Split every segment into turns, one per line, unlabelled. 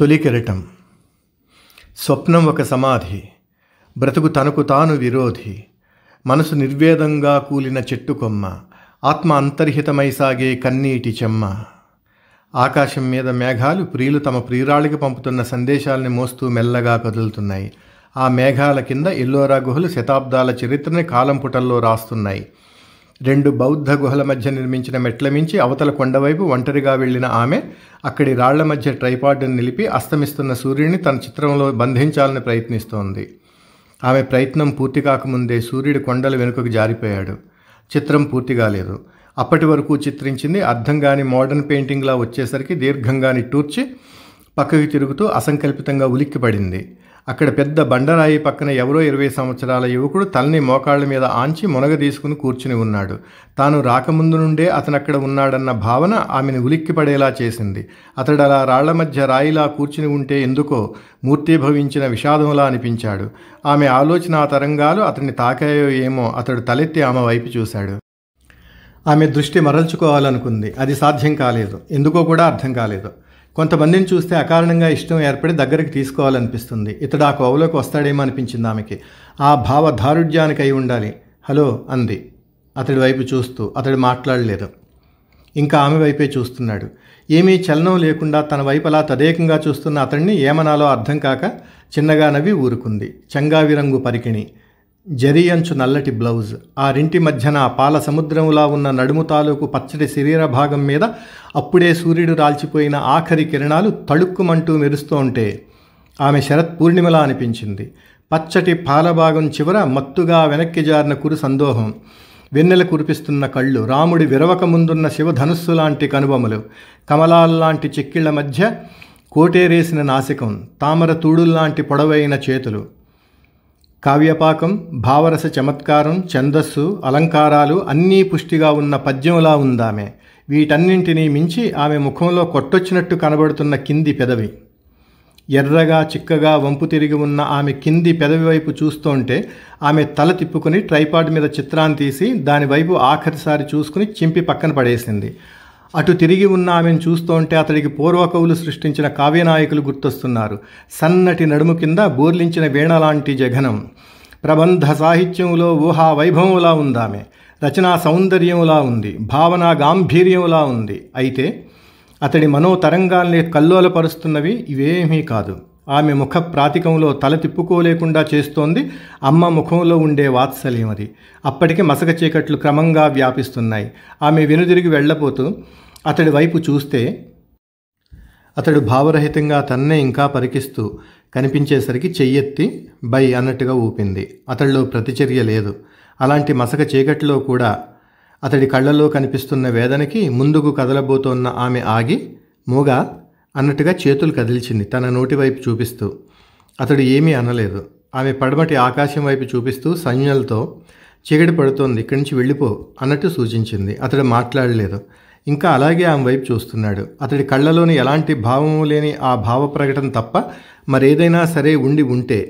తొలి స్వప్నం ఒక సమాధి బ్రతుకు తనకు తాను విరోధి మనసు నిర్వేదంగా కూలిన చెట్టు కొమ్మ ఆత్మ అంతర్హితమై సాగే కన్నీటి చెమ్మ ఆకాశం మీద మేఘాలు ప్రియులు తమ ప్రియురాళికి పంపుతున్న సందేశాలని మోస్తూ మెల్లగా కదులుతున్నాయి ఆ మేఘాల కింద ఎల్లోరా గుహలు శతాబ్దాల చరిత్రని కాలం పుటల్లో రాస్తున్నాయి రెండు బౌద్ధ గుహల మధ్య నిర్మించిన మెట్ల మించి అవతల కొండవైపు ఒంటరిగా వెళ్లిన ఆమె అక్కడి రాళ్ల మధ్య ట్రైపాడ్ను నిలిపి అస్తమిస్తున్న సూర్యుడిని తన చిత్రంలో బంధించాలని ప్రయత్నిస్తోంది ఆమె ప్రయత్నం పూర్తి కాకముందే సూర్యుడి కొండల వెనుకకు జారిపోయాడు చిత్రం పూర్తి కాలేదు అప్పటి వరకు చిత్రించింది అర్థం కాని మోడర్న్ పెయింటింగ్లా వచ్చేసరికి దీర్ఘంగాని టూర్చి పక్కకి తిరుగుతూ అసంకల్పితంగా ఉలిక్కిపడింది అక్కడ పెద్ద బండరాయి పక్కన ఎవరో ఇరవై సంవత్సరాల యువకుడు తలని మోకాళ్ళ మీద ఆంచి మునగ తీసుకుని కూర్చుని ఉన్నాడు తాను రాకముందు నుండే అతను అక్కడ ఉన్నాడన్న భావన ఆమెను ఉలిక్కిపడేలా చేసింది అతడు అలా రాళ్ల మధ్య రాయిలా కూర్చుని ఉంటే ఎందుకో మూర్తిభవించిన విషాదంలా అనిపించాడు ఆమె ఆలోచన తరంగాలు అతన్ని తాకాయో ఏమో అతడు తలెత్తి ఆమె వైపు చూశాడు ఆమె దృష్టి మరల్చుకోవాలనుకుంది అది సాధ్యం కాలేదు ఎందుకో కూడా అర్థం కాలేదు కొంతమందిని చూస్తే అకారణంగా ఇష్టం ఏర్పడి దగ్గరికి తీసుకోవాలనిపిస్తుంది ఇతడు ఆ కోవలోకి వస్తాడేమో అనిపించింది ఆమెకి ఆ భావధారుడ్యానికి అయి ఉండాలి హలో అంది అతడి వైపు చూస్తూ అతడు మాట్లాడలేదు ఇంకా ఆమె వైపే చూస్తున్నాడు ఏమీ చలనం లేకుండా తన వైపు అలా తదేకంగా చూస్తున్న అతడిని ఏమనాలో అర్థం కాక చిన్నగా నవ్వి ఊరుకుంది చంగావి రంగు పరికిణి జరి అంచు నల్లటి బ్లౌజ్ ఆ రింటి మధ్యన పాల సముద్రంలా ఉన్న నడుము తాలూకు పచ్చటి శరీర భాగం మీద అప్పుడే సూర్యుడు రాల్చిపోయిన ఆఖరి కిరణాలు తళుక్కుమంటూ మెరుస్తూ ఉంటే ఆమె శరత్ పూర్ణిమలా అనిపించింది పచ్చటి పాలభాగం చివర మత్తుగా వెనక్కి జారిన కురు సందోహం వెన్నెల కురిపిస్తున్న కళ్ళు రాముడి విరవక ముందున్న శివధనుస్సు లాంటి కనుబొమలు కమలాల్లాంటి చెక్కిళ్ల మధ్య కోటేరేసిన నాసికం తామర తూడుల్లాంటి పొడవైన చేతులు కావ్యపాకం భావరస చమత్కారం ఛందస్సు అలంకారాలు అన్నీ పుష్టిగా ఉన్న పద్యంలా ఉందామె వీటన్నింటినీ మించి ఆమె ముఖంలో కొట్టొచ్చినట్టు కనబడుతున్న కింది పెదవి ఎర్రగా చిక్కగా వంపు తిరిగి ఉన్న ఆమె కింది పెదవి వైపు చూస్తుంటే ఆమె తల తిప్పుకుని ట్రైపాడ్ మీద చిత్రాన్ని తీసి దానివైపు ఆఖరిసారి చూసుకుని చింపి పక్కన పడేసింది అటు తిరిగి ఉన్న ఆమెను చూస్తుంటే అతడికి పూర్వకవులు సృష్టించిన కావ్యనాయకులు గుర్తొస్తున్నారు సన్నటి నడుము కింద బోర్లించిన వీణ లాంటి జఘనం ప్రబంధ సాహిత్యంలో ఊహా వైభవంలా ఉందామె రచనా సౌందర్యంలా ఉంది భావన గాంభీర్యంలా ఉంది అయితే అతడి మనోతరంగాల్ని కల్లోలపరుస్తున్నవి ఇవేమీ కాదు ఆమె ముఖ ప్రాతికంలో తల తిప్పుకోలేకుండా చేస్తోంది అమ్మ ముఖంలో ఉండే వాత్సల్యం అది అప్పటికే మసక చీకట్లు క్రమంగా వ్యాపిస్తున్నాయి ఆమె వెనుదిరిగి వెళ్ళబోతూ అతడి వైపు చూస్తే అతడు భావరహితంగా తన్నే ఇంకా పరికిస్తూ కనిపించేసరికి చెయ్యెత్తి బై అన్నట్టుగా ఊపింది అతడిలో ప్రతిచర్య లేదు అలాంటి మసక చీకట్లో కూడా అతడి కళ్ళలో కనిపిస్తున్న వేదనకి ముందుకు కదలబోతోన్న ఆమె ఆగి మూగా అన్నట్టుగా చేతులు కదిల్చింది తన నోటి వైపు చూపిస్తూ అతడు ఏమీ అనలేదు ఆమె పడమటి ఆకాశం వైపు చూపిస్తూ సంజ్ఞలతో చీకటి పడుతోంది ఇక్కడి నుంచి వెళ్ళిపో అన్నట్టు సూచించింది అతడు మాట్లాడలేదు ఇంకా అలాగే ఆమె వైపు చూస్తున్నాడు అతడి కళ్ళలోని ఎలాంటి భావము లేని ఆ భావ ప్రకటన తప్ప మరేదైనా సరే ఉండి ఉంటే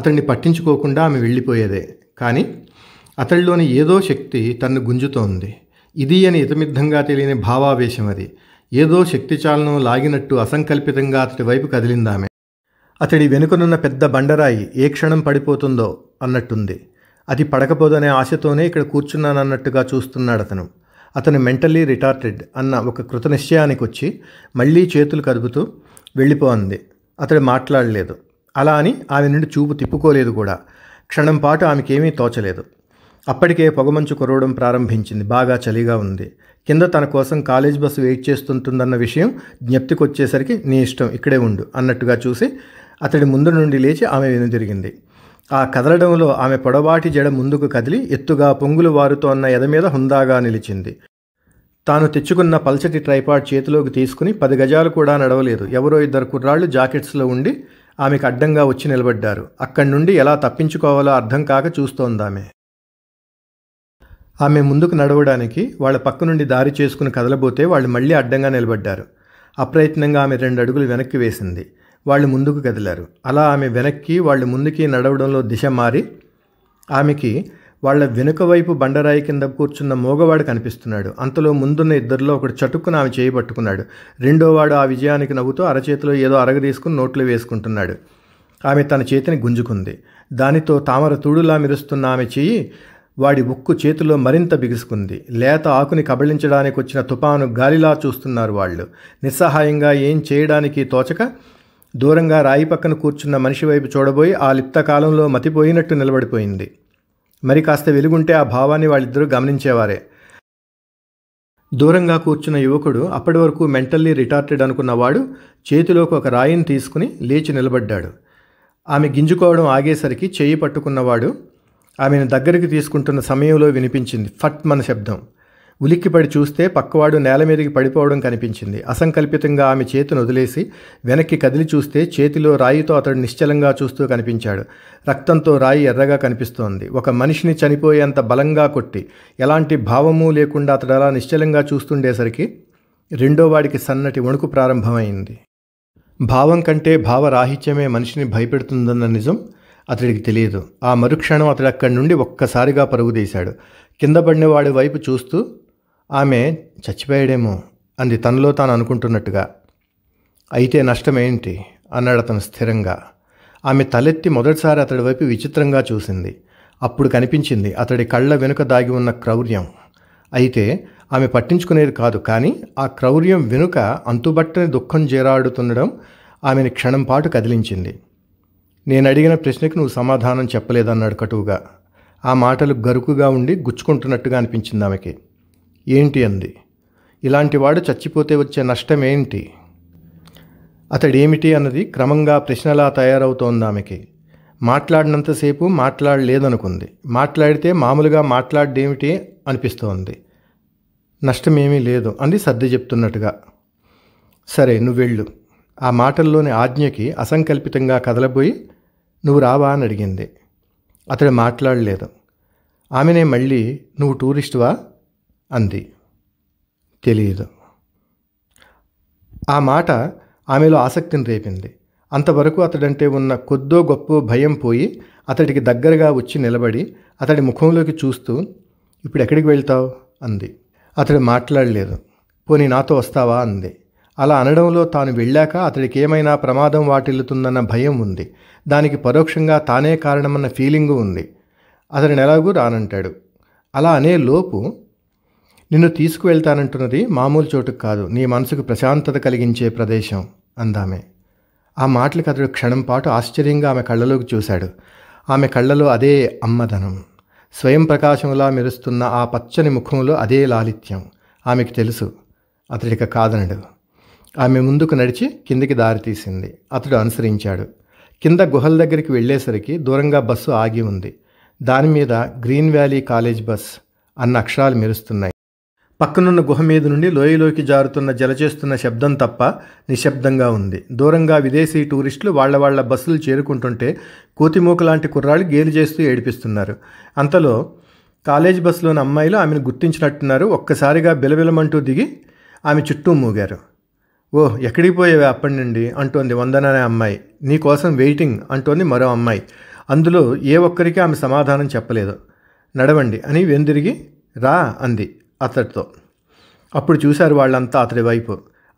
అతన్ని పట్టించుకోకుండా ఆమె వెళ్ళిపోయేదే కానీ అతడిలోని ఏదో శక్తి తన్ను గుంజుతోంది ఇది అని ఇతమిద్ధంగా తెలియని భావావేశం అది ఏదో శక్తిచాలను లాగినట్టు అసంకల్పితంగా అతడి వైపు కదిలిందామె అతడి వెనుకనున్న పెద్ద బండరాయి ఏ క్షణం పడిపోతుందో అన్నట్టుంది అది పడకపోదనే ఆశతోనే ఇక్కడ కూర్చున్నానన్నట్టుగా చూస్తున్నాడు అతను అతను మెంటల్లీ రిటార్టెడ్ అన్న ఒక కృత నిశ్చయానికి వచ్చి మళ్ళీ చేతులు కదుపుతూ వెళ్ళిపోంది అతడు మాట్లాడలేదు అలా అని ఆమె నుండి చూపు తిప్పుకోలేదు కూడా క్షణం పాటు ఆమెకేమీ తోచలేదు అప్పటికే పొగమంచు కురవడం ప్రారంభించింది బాగా చలిగా ఉంది కింద తన కోసం కాలేజ్ బస్సు వెయిట్ చేస్తుంటుందన్న విషయం జ్ఞప్తికొచ్చేసరికి నీ ఇష్టం ఇక్కడే ఉండు అన్నట్టుగా చూసి అతడి ముందు నుండి లేచి ఆమె వెనుదిరిగింది ఆ కదలడంలో ఆమె పొడవాటి జడ ముందుకు కదిలి ఎత్తుగా పొంగులు అన్న ఎద మీద హుందాగా నిలిచింది తాను తెచ్చుకున్న పల్చటి ట్రైపాడ్ చేతిలోకి తీసుకుని పది గజాలు కూడా నడవలేదు ఎవరో ఇద్దరు కుర్రాళ్ళు జాకెట్స్లో ఉండి ఆమెకు అడ్డంగా వచ్చి నిలబడ్డారు అక్కడి నుండి ఎలా తప్పించుకోవాలో అర్థం కాక చూస్తోందామే ఆమె ముందుకు నడవడానికి వాళ్ళ పక్క నుండి దారి చేసుకుని కదలబోతే వాళ్ళు మళ్ళీ అడ్డంగా నిలబడ్డారు అప్రయత్నంగా ఆమె రెండు అడుగులు వెనక్కి వేసింది వాళ్ళు ముందుకు కదిలారు అలా ఆమె వెనక్కి వాళ్ళు ముందుకి నడవడంలో దిశ మారి ఆమెకి వాళ్ళ వెనుక వైపు బండరాయి కింద కూర్చున్న మోగవాడు కనిపిస్తున్నాడు అంతలో ముందున్న ఇద్దరిలో ఒకటి చటుక్కున ఆమె చేయబట్టుకున్నాడు రెండోవాడు ఆ విజయానికి నవ్వుతూ అరచేతిలో ఏదో అరగ తీసుకుని నోట్లో వేసుకుంటున్నాడు ఆమె తన చేతిని గుంజుకుంది దానితో తామర తూడులా మెరుస్తున్న ఆమె చెయ్యి వాడి ఉక్కు చేతిలో మరింత బిగుసుకుంది లేత ఆకుని కబళించడానికి వచ్చిన తుపాను గాలిలా చూస్తున్నారు వాళ్ళు నిస్సహాయంగా ఏం చేయడానికి తోచక దూరంగా రాయి పక్కన కూర్చున్న మనిషి వైపు చూడబోయి ఆ లిప్త కాలంలో మతిపోయినట్టు నిలబడిపోయింది మరి కాస్త వెలుగుంటే ఆ భావాన్ని వాళ్ళిద్దరూ గమనించేవారే దూరంగా కూర్చున్న యువకుడు అప్పటి వరకు మెంటల్లీ రిటార్టెడ్ అనుకున్నవాడు చేతిలోకి ఒక రాయిని తీసుకుని లేచి నిలబడ్డాడు ఆమె గింజుకోవడం ఆగేసరికి చేయి పట్టుకున్నవాడు ఆమెను దగ్గరికి తీసుకుంటున్న సమయంలో వినిపించింది ఫట్ మన శబ్దం ఉలిక్కిపడి చూస్తే పక్కవాడు నేల మీదకి పడిపోవడం కనిపించింది అసంకల్పితంగా ఆమె చేతిని వదిలేసి వెనక్కి కదిలి చూస్తే చేతిలో రాయితో అతడు నిశ్చలంగా చూస్తూ కనిపించాడు రక్తంతో రాయి ఎర్రగా కనిపిస్తోంది ఒక మనిషిని చనిపోయేంత బలంగా కొట్టి ఎలాంటి భావము లేకుండా అతడు అలా నిశ్చలంగా చూస్తుండేసరికి రెండో వాడికి సన్నటి వణుకు ప్రారంభమైంది భావం కంటే భావరాహిత్యమే మనిషిని భయపెడుతుందన్న నిజం అతడికి తెలియదు ఆ మరుక్షణం అతడు అక్కడి నుండి ఒక్కసారిగా పరుగుదీశాడు కింద పడినవాడి వైపు చూస్తూ ఆమె చచ్చిపోయాడేమో అంది తనలో తాను అనుకుంటున్నట్టుగా అయితే నష్టమేంటి అన్నాడు అతను స్థిరంగా ఆమె తలెత్తి మొదటిసారి అతడి వైపు విచిత్రంగా చూసింది అప్పుడు కనిపించింది అతడి కళ్ళ వెనుక దాగి ఉన్న క్రౌర్యం అయితే ఆమె పట్టించుకునేది కాదు కానీ ఆ క్రౌర్యం వెనుక అంతుబట్టని దుఃఖం జేరాడుతుండడం ఆమెను క్షణం పాటు కదిలించింది నేను అడిగిన ప్రశ్నకు నువ్వు సమాధానం చెప్పలేదన్నాడు కటువుగా ఆ మాటలు గరుకుగా ఉండి గుచ్చుకుంటున్నట్టుగా అనిపించింది ఆమెకి ఏంటి అంది ఇలాంటి వాడు చచ్చిపోతే వచ్చే నష్టం ఏంటి అతడేమిటి అన్నది క్రమంగా ప్రశ్నలా తయారవుతోంది ఆమెకి మాట్లాడినంతసేపు మాట్లాడలేదనుకుంది మాట్లాడితే మామూలుగా మాట్లాడేమిటి అనిపిస్తోంది నష్టమేమీ లేదు అని సర్ది చెప్తున్నట్టుగా సరే నువ్వెళ్ళు ఆ మాటల్లోని ఆజ్ఞకి అసంకల్పితంగా కదలబోయి నువ్వు రావా అని అడిగింది అతడు మాట్లాడలేదు ఆమెనే మళ్ళీ నువ్వు టూరిస్ట్వా అంది తెలియదు ఆ మాట ఆమెలో ఆసక్తిని రేపింది అంతవరకు అతడంటే ఉన్న కొద్దో గొప్ప భయం పోయి అతడికి దగ్గరగా వచ్చి నిలబడి అతడి ముఖంలోకి చూస్తూ ఇప్పుడు ఎక్కడికి వెళ్తావు అంది అతడు మాట్లాడలేదు పోనీ నాతో వస్తావా అంది అలా అనడంలో తాను వెళ్ళాక అతడికి ఏమైనా ప్రమాదం వాటిల్లుతుందన్న భయం ఉంది దానికి పరోక్షంగా తానే కారణమన్న ఫీలింగు ఉంది అతడిని ఎలాగూ రానంటాడు అలా అనే లోపు నిన్ను తీసుకువెళ్తానంటున్నది మామూలు చోటుకు కాదు నీ మనసుకు ప్రశాంతత కలిగించే ప్రదేశం అందామే ఆ మాటలకు అతడు క్షణం పాటు ఆశ్చర్యంగా ఆమె కళ్ళలోకి చూశాడు ఆమె కళ్ళలో అదే అమ్మధనం స్వయం ప్రకాశంలా మెరుస్తున్న ఆ పచ్చని ముఖంలో అదే లాలిత్యం ఆమెకు తెలుసు అతడిక కాదనడు ఆమె ముందుకు నడిచి కిందికి దారి తీసింది అతడు అనుసరించాడు కింద గుహల దగ్గరికి వెళ్ళేసరికి దూరంగా బస్సు ఆగి ఉంది దాని మీద గ్రీన్ వ్యాలీ కాలేజ్ బస్ అన్న అక్షరాలు మెరుస్తున్నాయి పక్కనున్న గుహ మీద నుండి లోయలోకి జారుతున్న జలచేస్తున్న శబ్దం తప్ప నిశ్శబ్దంగా ఉంది దూరంగా విదేశీ టూరిస్టులు వాళ్ల వాళ్ల బస్సులు చేరుకుంటుంటే కోతిమూక లాంటి కుర్రాళ్ళు గేలి చేస్తూ ఏడిపిస్తున్నారు అంతలో కాలేజ్ బస్సులోని అమ్మాయిలు ఆమెను గుర్తించినట్టున్నారు ఒక్కసారిగా బిలబిలమంటూ దిగి ఆమె చుట్టూ మూగారు ఓ ఎక్కడికి పోయేవి అప్పటి నుండి అంటోంది వందన అనే అమ్మాయి నీకోసం వెయిటింగ్ అంటోంది మరో అమ్మాయి అందులో ఏ ఒక్కరికి ఆమె సమాధానం చెప్పలేదు నడవండి అని వెందిరిగి రా అంది అతడితో అప్పుడు చూశారు వాళ్ళంతా అతడి వైపు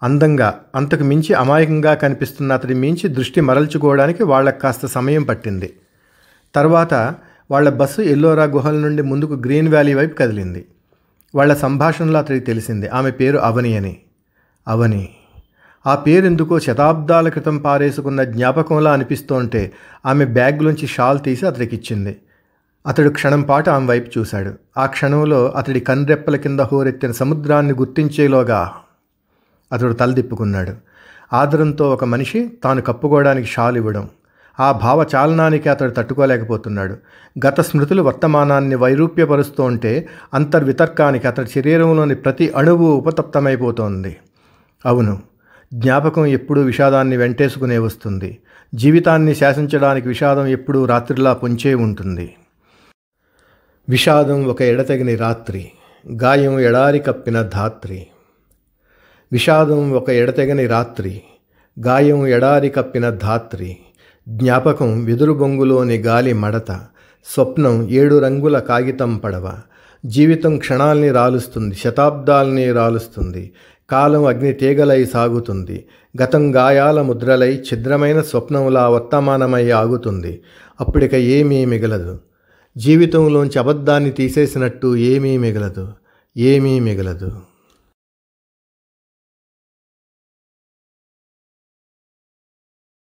అందంగా అంతకు మించి అమాయకంగా కనిపిస్తున్న అతడి మించి దృష్టి మరల్చుకోవడానికి వాళ్ళకు కాస్త సమయం పట్టింది తర్వాత వాళ్ళ బస్సు ఎల్లోరా గుహల నుండి ముందుకు గ్రీన్ వ్యాలీ వైపు కదిలింది వాళ్ళ సంభాషణలో అతడికి తెలిసింది ఆమె పేరు అవని అని అవని ఆ పేరెందుకో శతాబ్దాల క్రితం పారేసుకున్న జ్ఞాపకంలా అనిపిస్తోంటే ఆమె బ్యాగ్లోంచి షాల్ తీసి అతడికిచ్చింది అతడు క్షణం పాటు ఆమె వైపు చూశాడు ఆ క్షణంలో అతడి కన్రెప్పల కింద హోరెత్తిన సముద్రాన్ని గుర్తించేలోగా అతడు తలదిప్పుకున్నాడు ఆదరంతో ఒక మనిషి తాను కప్పుకోవడానికి షాల్ ఇవ్వడం ఆ భావచాలనానికి అతడు తట్టుకోలేకపోతున్నాడు గత స్మృతులు వర్తమానాన్ని వైరూప్యపరుస్తూ ఉంటే అంతర్వితర్కానికి అతడి శరీరంలోని ప్రతి అణువు ఉపతప్తమైపోతోంది అవును జ్ఞాపకం ఎప్పుడూ విషాదాన్ని వెంటేసుకునే వస్తుంది జీవితాన్ని శాసించడానికి విషాదం ఎప్పుడూ రాత్రిలా పొంచే ఉంటుంది విషాదం ఒక ఎడతెగని రాత్రి గాయం ఎడారి కప్పిన ధాత్రి విషాదం ఒక ఎడతెగని రాత్రి గాయం ఎడారి కప్పిన ధాత్రి జ్ఞాపకం వెదురు బొంగులోని గాలి మడత స్వప్నం ఏడు రంగుల కాగితం పడవ జీవితం క్షణాల్ని రాలుస్తుంది శతాబ్దాల్ని రాలుస్తుంది కాలం అగ్ని తీగలై సాగుతుంది గతం గాయాల ముద్రలై ఛిద్రమైన స్వప్నములా వర్తమానమై ఆగుతుంది అప్పుడిక ఏమీ మిగలదు జీవితంలోంచి అబద్ధాన్ని తీసేసినట్టు ఏమీ మిగలదు ఏమీ మిగలదు